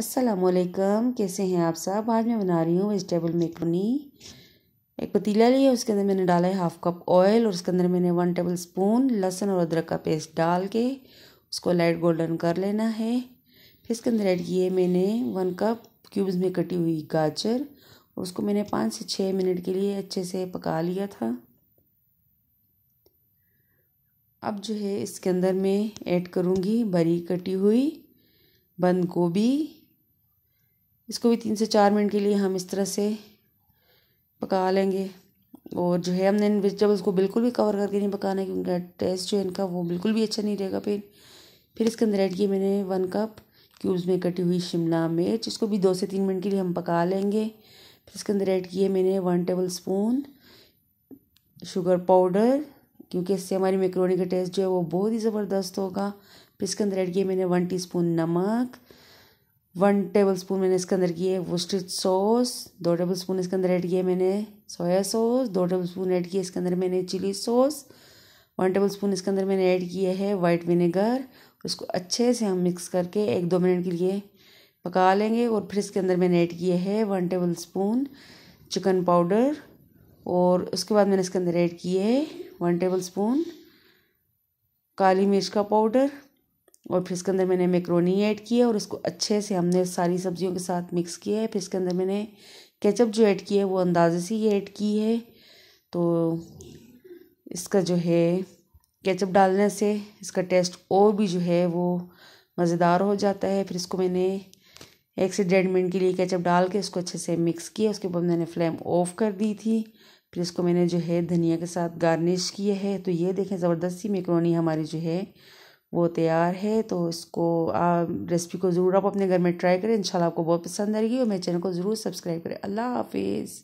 असलकम कैसे हैं आप सब आज मैं बना रही हूँ वेजिटेबल मेकरोनी एक पतीला लिया उसके अंदर मैंने डाला है हाफ़ कप ऑयल और उसके अंदर मैंने वन टेबल स्पून लहसुन और अदरक का पेस्ट डाल के उसको लाइट गोल्डन कर लेना है फिर इसके अंदर ऐड किए मैंने वन कप क्यूब्स में कटी हुई गाजर और उसको मैंने पाँच से छः मिनट के लिए अच्छे से पका लिया था अब जो है इसके अंदर मैं ऐड करूँगी बरी कटी हुई बंद गोभी इसको भी तीन से चार मिनट के लिए हम इस तरह से पका लेंगे और जो है हमने इन वेजिटेबल्स को बिल्कुल भी कवर करके नहीं पकाना है क्योंकि टेस्ट जो है इनका वो बिल्कुल भी अच्छा नहीं रहेगा फिर फिर इसके अंदर ऐड किए मैंने वन कप क्यूब्स में कटी हुई शिमला मिर्च इसको भी दो से तीन मिनट के लिए हम पका लेंगे फिर इसके अंदर ऐड किए मैंने one tablespoon sugar powder क्योंकि इससे हमारी मेकरोनी का टेस्ट जो है वो बहुत ही ज़बरदस्त होगा फिर इसके अंदर ऐड किए मैंने वन टी नमक वन टेबल स्पून मैंने इसके अंदर किए वोस्टेड सॉस दो टेबल स्पून इसके अंदर ऐड किए मैंने सोया सॉस दो टेबल स्पून ऐड किए इसके अंदर मैंने chilli sauce one tablespoon इसके अंदर मैंने ऐड किया है वाइट विनेगर उसको अच्छे से हम मिक्स करके एक दो मिनट के लिए पका लेंगे और फिर इसके अंदर मैंने ऐड किया है one tablespoon chicken powder और उसके बाद मैंने इसके अंदर ऐड किए है वन टेबल स्पून काली मिर्च का पाउडर और फिर इसके अंदर मैंने मेकरोनी ऐड किया और इसको अच्छे से हमने सारी सब्जियों के साथ मिक्स किया है फिर इसके अंदर मैंने केचप जो ऐड किया है वो अंदाजे से ही ऐड की है तो इसका जो है केचप डालने से इसका टेस्ट और भी जो है वो मज़ेदार हो जाता है फिर इसको मैंने एक से डेढ़ मिनट के लिए केचप डाल के इसको अच्छे से मिक्स किया उसके बाद मैंने फ्लेम ऑफ कर दी थी फिर इसको मैंने जो है धनिया के साथ गार्निश किया है तो ये देखें ज़बरदस्ती मेकरोनी हमारी जो है वो तैयार है तो इसको आप रेसिपी को ज़रूर आप अपने घर में ट्राई करें इंशाल्लाह आपको बहुत पसंद आएगी और मेरे चैनल को ज़रूर सब्सक्राइब करें अल्लाह हाफिज़